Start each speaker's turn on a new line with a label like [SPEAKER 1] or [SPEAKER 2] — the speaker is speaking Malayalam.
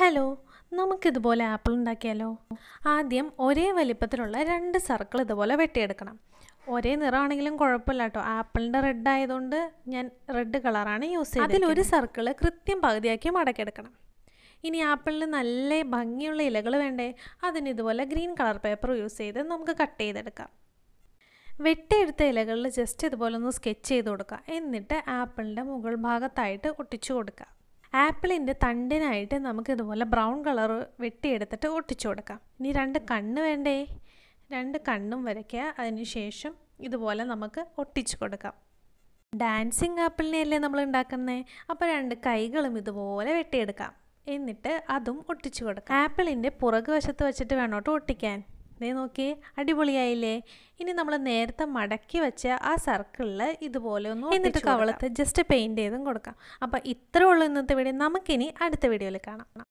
[SPEAKER 1] ഹലോ നമുക്കിതുപോലെ ആപ്പിൾ ഉണ്ടാക്കിയാലോ ആദ്യം ഒരേ വലിപ്പത്തിലുള്ള രണ്ട് സർക്കിൾ ഇതുപോലെ വെട്ടിയെടുക്കണം ഒരേ നിറമാണെങ്കിലും കുഴപ്പമില്ല കേട്ടോ ആപ്പിളിൻ്റെ റെഡ് ആയതുകൊണ്ട് ഞാൻ റെഡ് കളറാണ് യൂസ് അതിൽ അതിലൊരു സർക്കിൾ കൃത്യം പകുതിയാക്കി മടക്കിയെടുക്കണം ഇനി ആപ്പിളിന് നല്ല ഭംഗിയുള്ള ഇലകൾ വേണ്ടേ അതിന് ഇതുപോലെ ഗ്രീൻ കളർ പേപ്പർ യൂസ് ചെയ്ത് നമുക്ക് കട്ട് ചെയ്തെടുക്കാം വെട്ടിയെടുത്ത ഇലകളിൽ ജസ്റ്റ് ഇതുപോലെ ഒന്ന് സ്കെച്ച് ചെയ്ത് കൊടുക്കുക എന്നിട്ട് ആപ്പിളിൻ്റെ മുകൾ ഭാഗത്തായിട്ട് ഒട്ടിച്ചു കൊടുക്കുക ആപ്പിളിൻ്റെ തണ്ടിനായിട്ട് നമുക്ക് ഇതുപോലെ ബ്രൗൺ കളർ വെട്ടിയെടുത്തിട്ട് ഒട്ടിച്ചു കൊടുക്കാം ഇനി രണ്ട് കണ്ണ് വേണ്ടേ രണ്ട് കണ്ണും വരയ്ക്കുക അതിനുശേഷം ഇതുപോലെ നമുക്ക് ഒട്ടിച്ചു കൊടുക്കാം ഡാൻസിങ് ആപ്പിളിനെയല്ലേ നമ്മൾ ഉണ്ടാക്കുന്നത് അപ്പോൾ രണ്ട് കൈകളും ഇതുപോലെ വെട്ടിയെടുക്കാം എന്നിട്ട് അതും ഒട്ടിച്ചു കൊടുക്കാം ആപ്പിളിൻ്റെ പുറകു വശത്ത് വെച്ചിട്ട് വേണോട്ടോ ഒട്ടിക്കാൻ ദേ നോക്കി അടിപൊളിയായില്ലേ ഇനി നമ്മൾ നേരത്തെ മടക്കി വെച്ച ആ സർക്കിളിൽ ഇതുപോലെ ഒന്ന് എന്നിട്ട് കവളത്ത് ജസ്റ്റ് പെയിൻറ് ചെയ്തും കൊടുക്കാം അപ്പോൾ ഇത്രയേ ഉള്ളൂ ഇന്നത്തെ വീഡിയോ നമുക്കിനി അടുത്ത വീഡിയോയിൽ കാണാം